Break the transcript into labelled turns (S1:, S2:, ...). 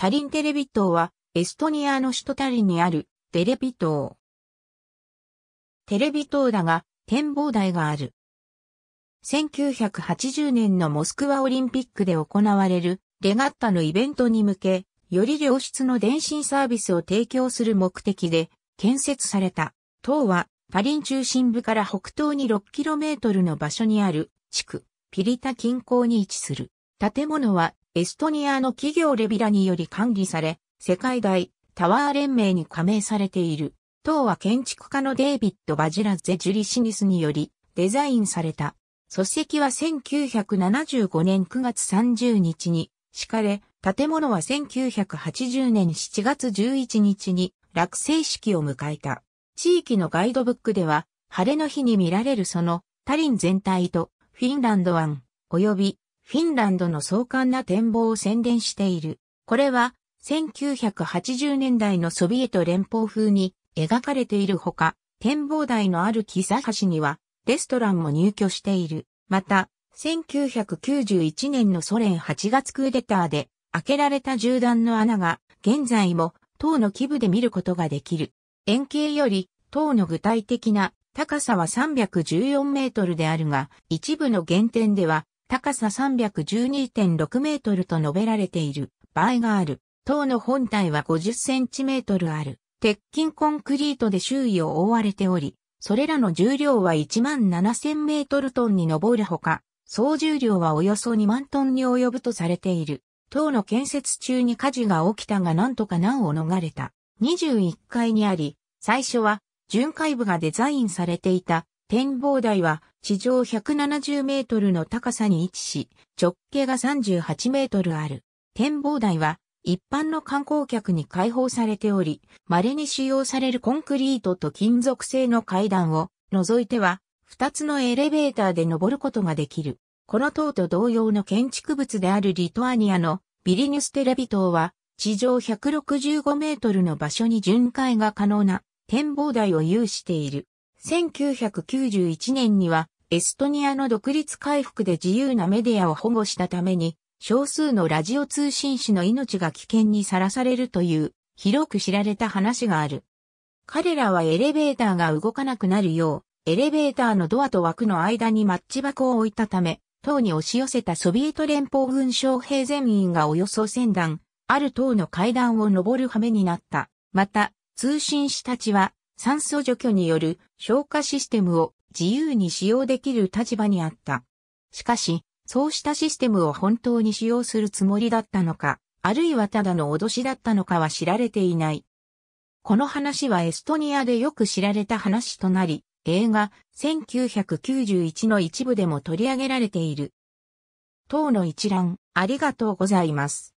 S1: タリンテレビ島は、エストニアの首都タリンにある、テレビ島。テレビ島だが、展望台がある。1980年のモスクワオリンピックで行われる、レガッタのイベントに向け、より良質の電信サービスを提供する目的で、建設された。島は、タリン中心部から北東に 6km の場所にある、地区、ピリタ近郊に位置する。建物はエストニアの企業レビラにより管理され、世界大タワー連盟に加盟されている。当は建築家のデイビッド・バジラゼ・ジュリシニスによりデザインされた。組織は1975年9月30日に敷かれ、建物は1980年7月11日に落成式を迎えた。地域のガイドブックでは、晴れの日に見られるその、タリン全体と、フィンランド湾、及びフィンランドの壮観な展望を宣伝している。これは、1980年代のソビエト連邦風に描かれているほか、展望台のある木佐橋には、レストランも入居している。また、1991年のソ連8月クーデターで、開けられた銃弾の穴が、現在も、塔の基部で見ることができる。円形より、塔の具体的な高さは314メートルであるが、一部の原点では高さ312.6メートルと述べられている場合がある。塔の本体は50センチメートルある。鉄筋コンクリートで周囲を覆われており、それらの重量は1万7000メートルトンに上るほか、総重量はおよそ2万トンに及ぶとされている。塔の建設中に火事が起きたが何とか難を逃れた。21階にあり、最初は巡回部がデザインされていた展望台は地上170メートルの高さに位置し、直径が38メートルある。展望台は一般の観光客に開放されており、稀に使用されるコンクリートと金属製の階段を除いては、二つのエレベーターで登ることができる。この塔と同様の建築物であるリトアニアのビリニュステレビ塔は、地上165メートルの場所に巡回が可能な展望台を有している。1991年にはエストニアの独立回復で自由なメディアを保護したために少数のラジオ通信士の命が危険にさらされるという広く知られた話がある。彼らはエレベーターが動かなくなるようエレベーターのドアと枠の間にマッチ箱を置いたため、塔に押し寄せたソビエト連邦軍将兵全員がおよそ1000段、ある塔の階段を登る羽目になった。また、通信士たちは酸素除去による消化システムを自由に使用できる立場にあった。しかし、そうしたシステムを本当に使用するつもりだったのか、あるいはただの脅しだったのかは知られていない。この話はエストニアでよく知られた話となり、映画1991の一部でも取り上げられている。等の一覧、ありがとうございます。